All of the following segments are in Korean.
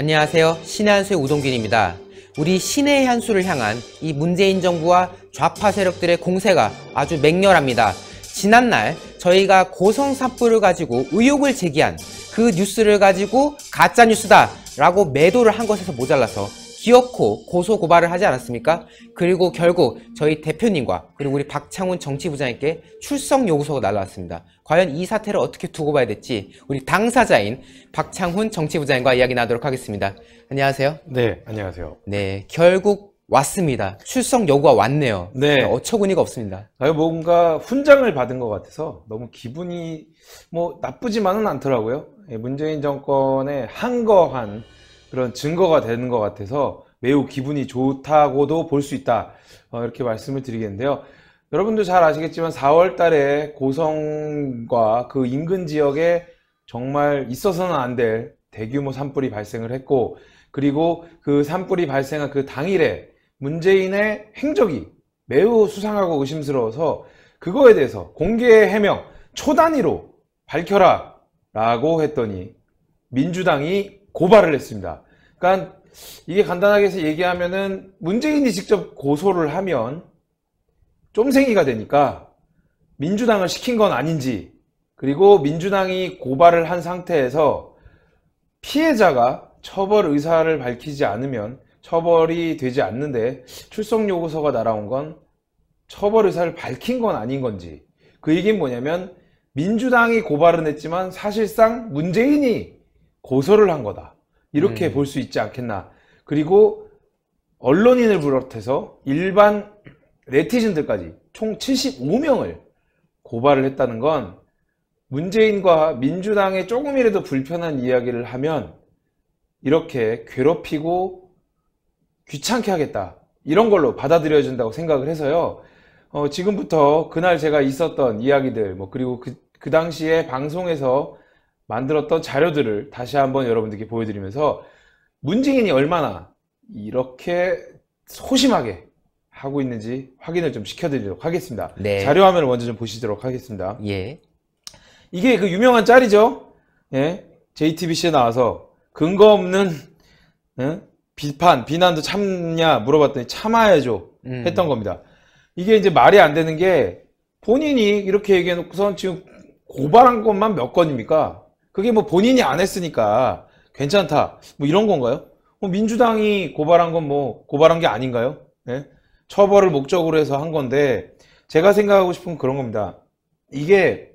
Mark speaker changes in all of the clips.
Speaker 1: 안녕하세요. 신의 한수의 우동균입니다. 우리 신의 한수를 향한 이 문재인 정부와 좌파 세력들의 공세가 아주 맹렬합니다. 지난날 저희가 고성 사부를 가지고 의혹을 제기한 그 뉴스를 가지고 가짜 뉴스다 라고 매도를 한 것에서 모자라서 기어코 고소고발을 하지 않았습니까? 그리고 결국 저희 대표님과 그리고 우리 박창훈 정치부장에게 출석 요구서가 날라왔습니다. 과연 이 사태를 어떻게 두고 봐야 될지 우리 당사자인 박창훈 정치부장과 이야기 나누도록 하겠습니다. 안녕하세요. 네, 안녕하세요. 네, 결국 왔습니다.
Speaker 2: 출석 요구가 왔네요. 네. 그러니까 어처구니가 없습니다. 아유, 뭔가 훈장을 받은 것 같아서 너무 기분이 뭐 나쁘지만은 않더라고요. 예, 문재인 정권의 한거한 그런 증거가 되는 것 같아서 매우 기분이 좋다고도 볼 수 있다. 어, 이렇게 말씀을 드리겠는데요. 여러분도 잘 아시겠지만 4월 달에 고성과 그 인근 지역에 정말 있어서는 안 될 대규모 산불이 발생을 했고, 그리고 그 산불이 발생한 그 당일에 문재인의 행적이 매우 수상하고 의심스러워서 그거에 대해서 공개 해명 초단위로 밝혀라 라고 했더니 민주당이 고발을 했습니다. 그러니까 이게 간단하게 해서 얘기하면은 문재인이 직접 고소를 하면 좀생이가 되니까 민주당을 시킨 건 아닌지 그리고 민주당이 고발을 한 상태에서 피해자가 처벌 의사를 밝히지 않으면 처벌이 되지 않는데 출석 요구서가 날아온 건 처벌 의사를 밝힌 건 아닌 건지 그 얘기는 뭐냐면 민주당이 고발은 했지만 사실상 문재인이 고소를 한 거다. 이렇게 음. 볼수 있지 않겠나. 그리고 언론인을 비롯해서 일반 네티즌들까지 총 75명을 고발을 했다는 건 문재인과 민주당의 조금이라도 불편한 이야기를 하면 이렇게 괴롭히고 귀찮게 하겠다. 이런 걸로 받아들여진다고 생각을 해서요. 어, 지금부터 그날 제가 있었던 이야기들, 뭐, 그리고 그, 그 당시에 방송에서 만들었던 자료들을 다시 한번 여러분들께 보여드리면서 문재인이 얼마나 이렇게 소심하게 하고 있는지 확인을 좀 시켜드리도록 하겠습니다. 네. 자료 화면을 먼저 좀 보시도록 하겠습니다. 예. 이게 그 유명한 짤이죠. 예. JTBC에 나와서 근거 없는 예? 비판, 비난도 참냐 물어봤더니 참아야죠 음. 했던 겁니다. 이게 이제 말이 안 되는 게 본인이 이렇게 얘기해놓고선 지금 고발한 것만 몇 건입니까? 그게 뭐 본인이 안 했으니까 괜찮다. 뭐 이런 건가요? 뭐 민주당이 고발한 건 뭐 고발한 게 아닌가요? 네? 처벌을 목적으로 해서 한 건데 제가 생각하고 싶은 그런 겁니다. 이게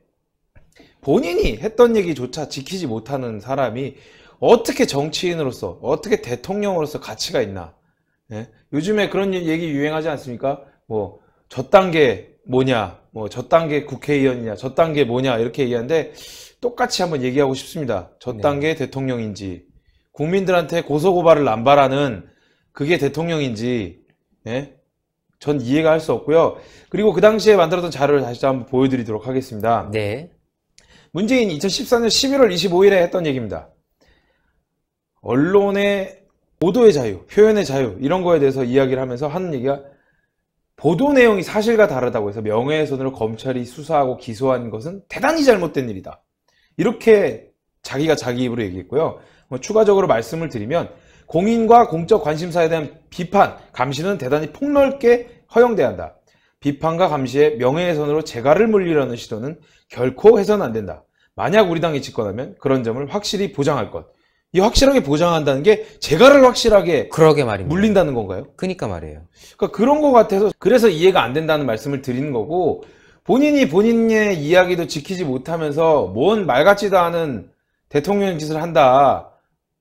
Speaker 2: 본인이 했던 얘기조차 지키지 못하는 사람이 어떻게 정치인으로서 어떻게 대통령으로서 가치가 있나? 네? 요즘에 그런 얘기 유행하지 않습니까? 뭐 저 단계 뭐냐? 뭐 저단계 국회의원이냐, 저단계 뭐냐 이렇게 얘기하는데 똑같이 한번 얘기하고 싶습니다. 저단계 네. 대통령인지 국민들한테 고소고발을 남발하는 그게 대통령인지 예? 전 이해가 할 수 없고요. 그리고 그 당시에 만들었던 자료를 다시 한번 보여드리도록 하겠습니다. 네. 문재인 2014년 11월 25일에 했던 얘기입니다. 언론의 보도의 자유, 표현의 자유 이런 거에 대해서 이야기를 하면서 하는 얘기가 보도 내용이 사실과 다르다고 해서 명예훼손으로 검찰이 수사하고 기소한 것은 대단히 잘못된 일이다. 이렇게 자기가 자기 입으로 얘기했고요. 뭐 추가적으로 말씀을 드리면 공인과 공적 관심사에 대한 비판, 감시는 대단히 폭넓게 허용돼야 한다. 비판과 감시에 명예훼손으로 재갈을 물리려는 시도는 결코 해선 안 된다. 만약 우리 당이 집권하면 그런 점을 확실히 보장할 것. 이 확실하게 보장한다는 게 재가를 확실하게 그러게 말입니다. 물린다는 건가요? 그니까 러 말이에요. 그러니까 그런 것 같아서 그래서 이해가 안 된다는 말씀을 드리는 거고 본인이 본인의 이야기도 지키지 못하면서 뭔 말 같지도 않은 대통령 짓을 한다.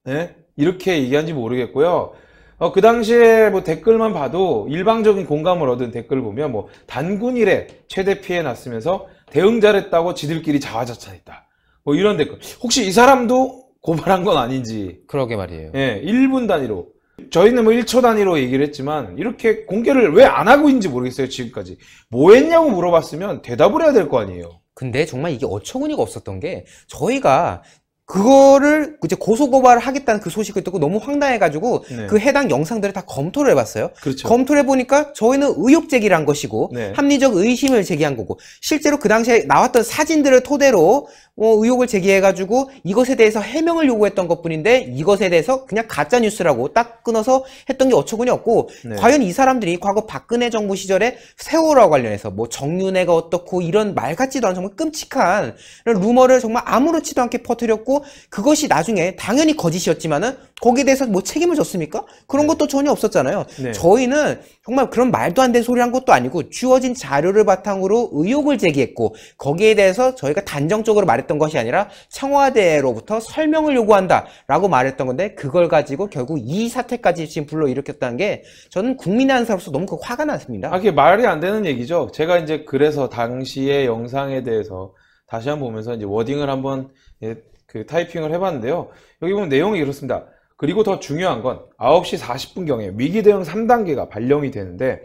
Speaker 2: 네? 이렇게 얘기한지 모르겠고요. 어, 그 당시에 뭐 댓글만 봐도 일방적인 공감을 얻은 댓글 보면 뭐 단군일에 최대 피해 났으면서 대응 잘했다고 지들끼리 자화자찬했다. 뭐 이런 댓글. 혹시 이 사람도 고발한 건 아닌지. 그러게 말이에요. 예, 1분 단위로. 저희는 뭐 1초 단위로 얘기를 했지만 이렇게 공개를 왜 안 하고 있는지 모르겠어요 지금까지 뭐 했냐고 물어봤으면 대답을 해야 될 거 아니에요 근데 정말 이게 어처구니가 없었던 게 저희가 그거를 이제
Speaker 1: 고소고발을 하겠다는 그 소식을 듣고 너무 황당해가지고 네. 그 해당 영상들을 다 검토를 해봤어요. 그렇죠. 검토를 해보니까 저희는 의혹 제기를 한 것이고 네. 합리적 의심을 제기한 거고 실제로 그 당시에 나왔던 사진들을 토대로 뭐 의혹을 제기해가지고 이것에 대해서 해명을 요구했던 것뿐인데 이것에 대해서 그냥 가짜 뉴스라고 딱 끊어서 했던 게 어처구니 없고 네. 과연 이 사람들이 과거 박근혜 정부 시절에 세월호 관련해서 뭐 정윤회가 어떻고 이런 말 같지도 않은 정말 끔찍한 루머를 정말 아무렇지도 않게 퍼뜨렸고 했고 그것이 나중에 당연히 거짓이었지만은 거기에 대해서 뭐 책임을 졌습니까? 그런 네. 것도 전혀 없었잖아요. 네. 저희는 정말 그런 말도 안 되는 소리 한 것도 아니고 주어진 자료를 바탕으로 의혹을 제기했고 거기에 대해서 저희가 단정적으로 말했던 것이 아니라 청와대로부터 설명을 요구한다라고 말했던 건데 그걸 가지고 결국 이 사태까지 지금 불러일으켰다는 게 저는 국민의 한 사람으로서 너무 그 화가 났습니다. 아, 그게
Speaker 2: 말이 안 되는 얘기죠. 제가 이제 그래서 당시의 영상에 대해서 다시 한 번 보면서 이제 워딩을 한번 예, 그 타이핑을 해봤는데요. 여기 보면 내용이 이렇습니다. 그리고 더 중요한 건 9시 40분경에 위기 대응 3단계가 발령이 되는데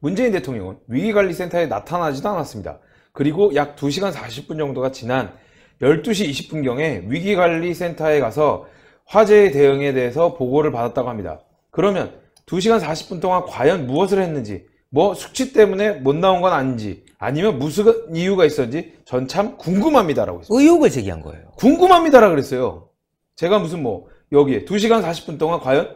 Speaker 2: 문재인 대통령은 위기관리센터에 나타나지도 않았습니다. 그리고 약 2시간 40분 정도가 지난 12시 20분경에 위기관리센터에 가서 화재 대응에 대해서 보고를 받았다고 합니다. 그러면 2시간 40분 동안 과연 무엇을 했는지, 뭐 숙취 때문에 못 나온 건 아닌지, 아니면 무슨 이유가 있었는지 전 참 궁금합니다라고 했어요. 의혹을 제기한 거예요. 궁금합니다라 그랬어요. 제가 무슨 뭐 여기에 2시간 40분 동안 과연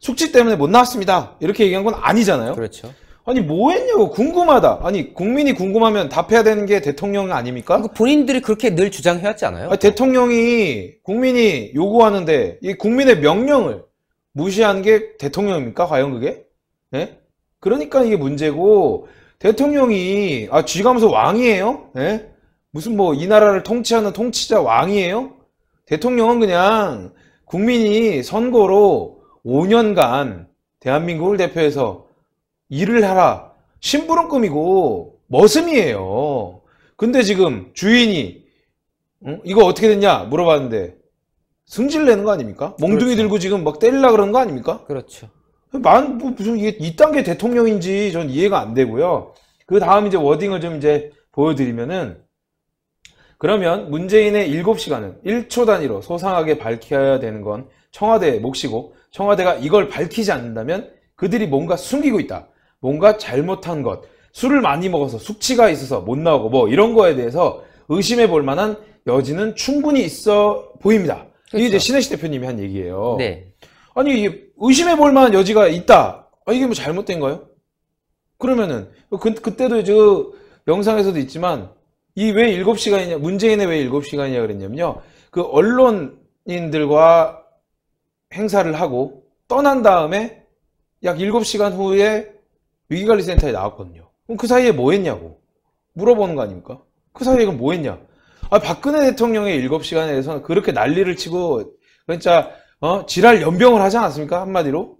Speaker 2: 숙취 때문에 못 나왔습니다. 이렇게 얘기한 건 아니잖아요. 그렇죠. 아니 뭐 했냐고 궁금하다. 아니 국민이 궁금하면 답해야 되는 게 대통령 아닙니까? 그 본인들이 그렇게 늘 주장해왔지 않아요? 아니, 대통령이 국민이 요구하는데 이 국민의 명령을 무시한 게 대통령입니까? 과연 그게? 네? 그러니까 이게 문제고 대통령이 아 쥐가 면서 왕이에요? 에? 예? 무슨 뭐 이 나라를 통치하는 통치자 왕이에요? 대통령은 그냥 국민이 선거로 5년간 대한민국을 대표해서 일을 하라 심부름금이고 머슴이에요. 근데 지금 주인이 응? 이거 어떻게 됐냐 물어봤는데 승질 내는 거 아닙니까? 몽둥이 그렇죠. 들고 지금 막 때리려 그러는 거 아닙니까? 그렇죠. 만, 뭐 무슨 이게 이단계 대통령인지 전 이해가 안 되고요. 그 다음 이제 워딩을 좀 이제 보여드리면은 그러면 문재인의 7시간은 1초 단위로 소상하게 밝혀야 되는 건 청와대의 몫이고 청와대가 이걸 밝히지 않는다면 그들이 뭔가 숨기고 있다. 뭔가 잘못한 것. 술을 많이 먹어서 숙취가 있어서 못 나오고 뭐 이런 거에 대해서 의심해 볼 만한 여지는 충분히 있어 보입니다. 그렇죠. 이게 이제 그렇죠. 신혜식 대표님이 한 얘기예요. 네. 아니 이게 의심해 볼 만한 여지가 있다. 아, 이게 뭐잘못된거예요 그러면은 그, 그때도 저 영상에서도 있지만 이 왜 7시간이냐 문재인의 왜 7시간이냐 그랬냐면요. 그 언론인들과 행사를 하고 떠난 다음에 약 7시간 후에 위기관리센터에 나왔거든요. 그럼 그 사이에 뭐 했냐고 물어보는 거 아닙니까? 그 사이에 그럼 뭐 했냐? 아 박근혜 대통령의 7시간에 대해서는 그렇게 난리를 치고 진짜 그러니까 어? 지랄 연병을 하지 않았습니까? 한마디로.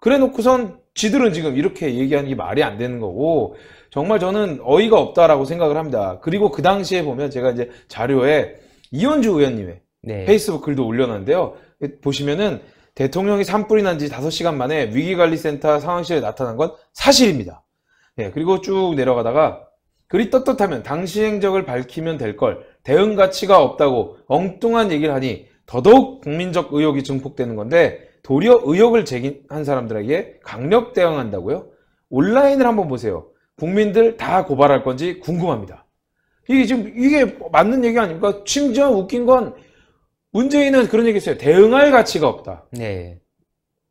Speaker 2: 그래 놓고선 지들은 지금 이렇게 얘기하는 게 말이 안 되는 거고 정말 저는 어이가 없다라고 생각을 합니다. 그리고 그 당시에 보면 제가 이제 자료에 이현주 의원님의 네. 페이스북 글도 올려놨는데요. 보시면은 대통령이 산불이 난 지 5시간 만에 위기관리센터 상황실에 나타난 건 사실입니다. 예, 그리고 쭉 내려가다가 그리 떳떳하면 당시 행적을 밝히면 될 걸 대응 가치가 없다고 엉뚱한 얘기를 하니 더더욱 국민적 의혹이 증폭되는 건데 도리어 의혹을 제기한 사람들에게 강력 대응한다고요? 온라인을 한번 보세요. 국민들 다 고발할 건지 궁금합니다. 이게 지금 이게 맞는 얘기 아닙니까? 심지어 웃긴 건 문재인은 그런 얘기 했어요. 대응할 가치가 없다. 네.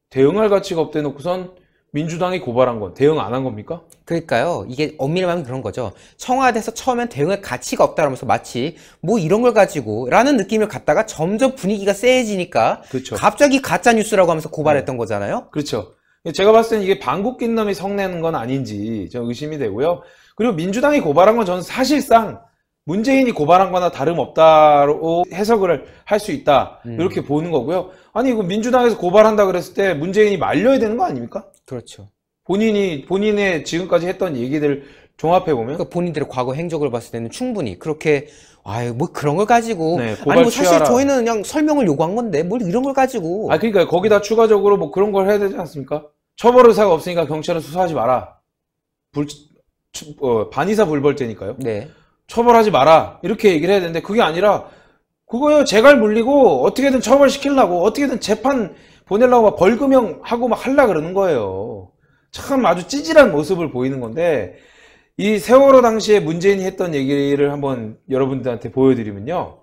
Speaker 2: 대응할 가치가 없대놓고선 민주당이 고발한 건 대응 안 한 겁니까? 그러니까요. 이게 엄밀히 말하면 그런 거죠. 청와대에서 처음엔
Speaker 1: 대응의 가치가 없다라면서 마치 뭐 이런 걸 가지고 라는 느낌을 갖다가 점점 분위기가
Speaker 2: 세해지니까 그렇죠. 갑자기 가짜 뉴스라고 하면서 고발했던 네. 거잖아요. 그렇죠. 제가 봤을 땐 이게 방국낀 놈이 성내는 건 아닌지 저 의심이 되고요. 그리고 민주당이 고발한 건 저는 사실상 문재인이 고발한 거나 다름없다로 해석을 할 수 있다. 음. 이렇게 보는 거고요. 아니, 이거 민주당에서 고발한다 그랬을 때 문재인이 말려야 되는 거 아닙니까? 그렇죠. 본인이, 본인의 지금까지 했던 얘기들 종합해보면. 그러니까 본인들의 과거 행적을 봤을
Speaker 1: 때는 충분히 그렇게, 아유, 뭐 그런 걸 가지고. 네, 아니, 뭐 사실 취하라. 저희는 그냥 설명을 요구한 건데 뭘 이런 걸 가지고.
Speaker 2: 아, 그러니까 거기다 추가적으로 뭐 그런 걸 해야 되지 않습니까? 처벌 의사가 없으니까 경찰은 수사하지 마라. 불, 어, 반의사 불벌죄니까요. 네. 처벌하지 마라 이렇게 얘기를 해야 되는데 그게 아니라 그거요 재갈 물리고 어떻게든 처벌시키려고 어떻게든 재판 보내려고 막 벌금형 하고 막 할라 그러는 거예요 참 아주 찌질한 모습을 보이는 건데 이 세월호 당시에 문재인이 했던 얘기를 한번 여러분들한테 보여드리면요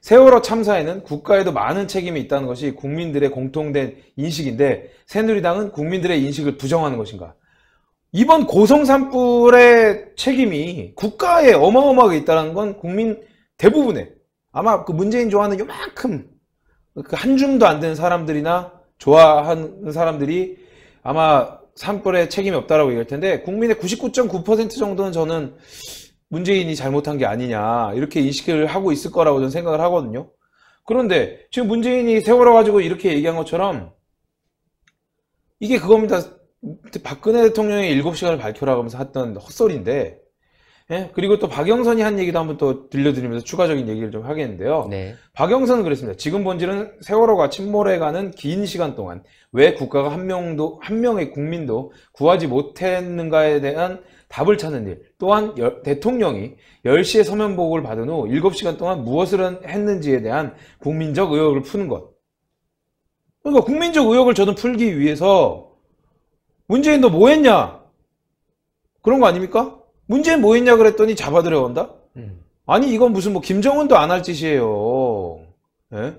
Speaker 2: 세월호 참사에는 국가에도 많은 책임이 있다는 것이 국민들의 공통된 인식인데 새누리당은 국민들의 인식을 부정하는 것인가 이번 고성 산불의 책임이 국가에 어마어마하게 있다는 건 국민 대부분의 아마 그 문재인 좋아하는 요만큼 그 한 줌도 안 되는 사람들이나 좋아하는 사람들이 아마 산불에 책임이 없다라고 얘기할 텐데 국민의 99.9% 정도는 저는 문재인이 잘못한 게 아니냐 이렇게 인식을 하고 있을 거라고 저는 생각을 하거든요. 그런데 지금 문재인이 세월호 가지고 이렇게 얘기한 것처럼 이게 그겁니다. 박근혜 대통령이 일곱 시간을 밝혀라 하면서 했던 헛소리인데 예? 그리고 또 박영선이 한 얘기도 한번 또 들려드리면서 추가적인 얘기를 좀 하겠는데요. 네. 박영선은 그랬습니다. 지금 본질은 세월호가 침몰해가는 긴 시간 동안 왜 국가가 한 명도 한 명의 국민도 구하지 못했는가에 대한 답을 찾는 일. 또한 여, 대통령이 10시에 서면 보고를 받은 후 7시간 동안 무엇을 했는지에 대한 국민적 의혹을 푸는 것. 그러니까 국민적 의혹을 저는 풀기 위해서 문재인 너 뭐 했냐? 그런 거 아닙니까? 문재인 뭐 했냐 그랬더니 잡아들여간다? 음. 아니 이건 무슨 뭐 김정은도 안 할 짓이에요. 예?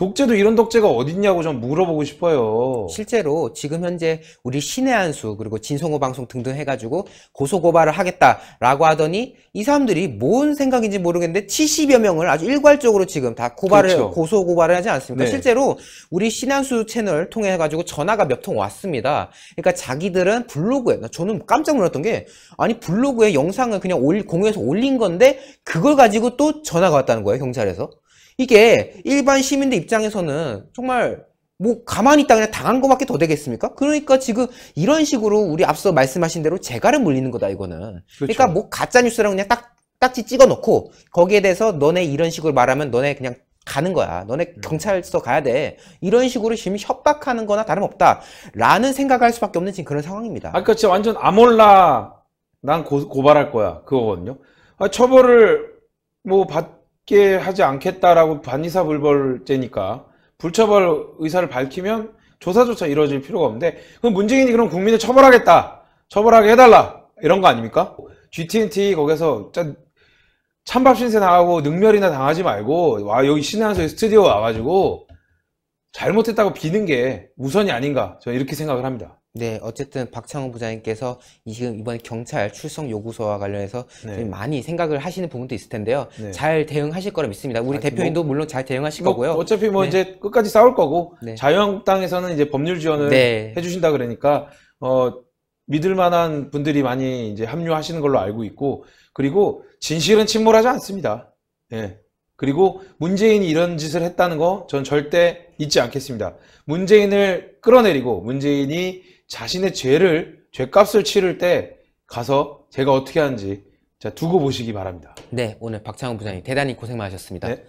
Speaker 2: 독재도 이런 독재가 어딨냐고 좀 물어보고 싶어요. 실제로 지금 현재 우리 신의 한수
Speaker 1: 그리고 진성호 방송 등등 해가지고 고소 고발을 하겠다라고 하더니 이 사람들이 뭔 생각인지 모르겠는데 70여 명을 아주 일괄적으로 지금 다 고발을 그렇죠. 고소 고발을 하지 않습니까? 네. 실제로 우리 신한수 채널 통해 가지고 전화가 몇 통 왔습니다. 그러니까 자기들은 블로그에 저는 깜짝 놀랐던 게 아니 블로그에 영상을 그냥 올, 공유해서 올린 건데 그걸 가지고 또 전화가 왔다는 거예요 경찰에서. 이게 일반 시민들 입장에서는 정말 뭐 가만히 있다 그냥 당한 것밖에 더 되겠습니까? 그러니까 지금 이런 식으로 우리 앞서 말씀하신 대로 재갈을 물리는 거다 이거는. 그렇죠. 그러니까 뭐 가짜 뉴스랑 그냥 딱 딱지 찍어 놓고 거기에 대해서 너네 이런 식으로 말하면 너네 그냥 가는 거야. 너네 음. 경찰서 가야 돼. 이런 식으로 지금 협박하는 거나 다름없다. 라는 생각할 을 수밖에 없는 지금 그런 상황입니다.
Speaker 2: 아그러니 완전 아몰라 난 고, 발할 거야. 그거거든요. 아, 처벌을 뭐 받, 쉽게 하지 않겠다라고 반의사불벌죄니까 불처벌 의사를 밝히면 조사조차 이루어질 필요가 없는데 그럼 문재인이 그럼 국민을 처벌하겠다 처벌하게 해달라 이런 거 아닙니까? GTNT 거기서 찬밥 신세 당하고 능멸이나 당하지 말고 와 여기 신한서 스튜디오 와가지고 잘못했다고 비는 게 우선이 아닌가 저는 이렇게 생각을 합니다. 네, 어쨌든
Speaker 1: 박창호 부장님께서 지금 이번 경찰 출석 요구서와 관련해서 네. 많이 생각을 하시는
Speaker 2: 부분도 있을 텐데요. 네. 잘 대응하실 거라 믿습니다. 우리 아, 대표님도 뭐, 물론 잘 대응하실 뭐, 거고요. 어차피 뭐 네. 이제 끝까지 싸울 거고 네. 자유한국당에서는 이제 법률 지원을 네. 해주신다 그러니까 어 믿을 만한 분들이 많이 이제 합류하시는 걸로 알고 있고 그리고 진실은 침몰하지 않습니다. 예. 그리고 문재인이 이런 짓을 했다는 거 전 절대 잊지 않겠습니다. 문재인을 끌어내리고 문재인이 자신의 죄를 죄값을 치를 때 가서 제가 어떻게 하는지 자 두고 보시기 바랍니다. 네, 오늘 박창훈 부장님 대단히 고생 많으셨습니다. 네.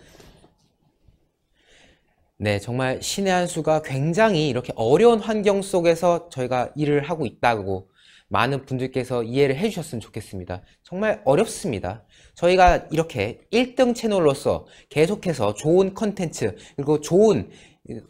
Speaker 2: 네,
Speaker 1: 정말 신의 한 수가 굉장히 이렇게 어려운 환경 속에서 저희가 일을 하고 있다고 많은 분들께서 이해를 해주셨으면 좋겠습니다. 정말 어렵습니다. 저희가 이렇게 1등 채널로서 계속해서 좋은 컨텐츠 그리고 좋은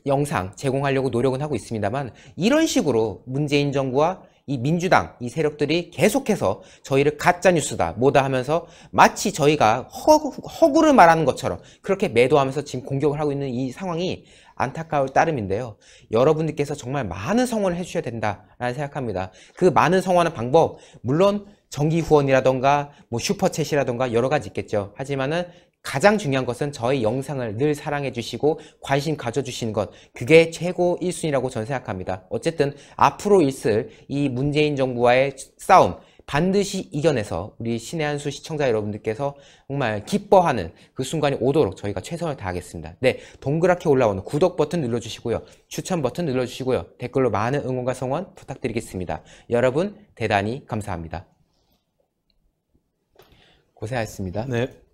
Speaker 1: 영상 제공하려고 노력은 하고 있습니다만 이런 식으로 문재인 정부와 이 민주당 이 세력들이 계속해서 저희를 가짜뉴스다 뭐다 하면서 마치 저희가 허구, 를 말하는 것처럼 그렇게 매도하면서 지금 공격을 하고 있는 이 상황이 안타까울 따름인데요. 여러분들께서 정말 많은 성원을 해주셔야 된다라는 생각합니다. 그 많은 성원하는 방법 물론 정기 후원이라던가 뭐 슈퍼챗이라던가 여러 가지 있겠죠. 하지만은 가장 중요한 것은 저희 영상을 늘 사랑해 주시고 관심 가져 주시는 것 그게 최고 1순위라고 저는 생각합니다. 어쨌든 앞으로 있을 이 문재인 정부와의 싸움 반드시 이겨내서 우리 신의 한수 시청자 여러분들께서 정말 기뻐하는 그 순간이 오도록 저희가 최선을 다하겠습니다. 네, 동그랗게 올라오는 구독 버튼 눌러주시고요. 추천 버튼 눌러주시고요. 댓글로 많은 응원과 성원 부탁드리겠습니다. 여러분 대단히 감사합니다. 고생하셨습니다. 네.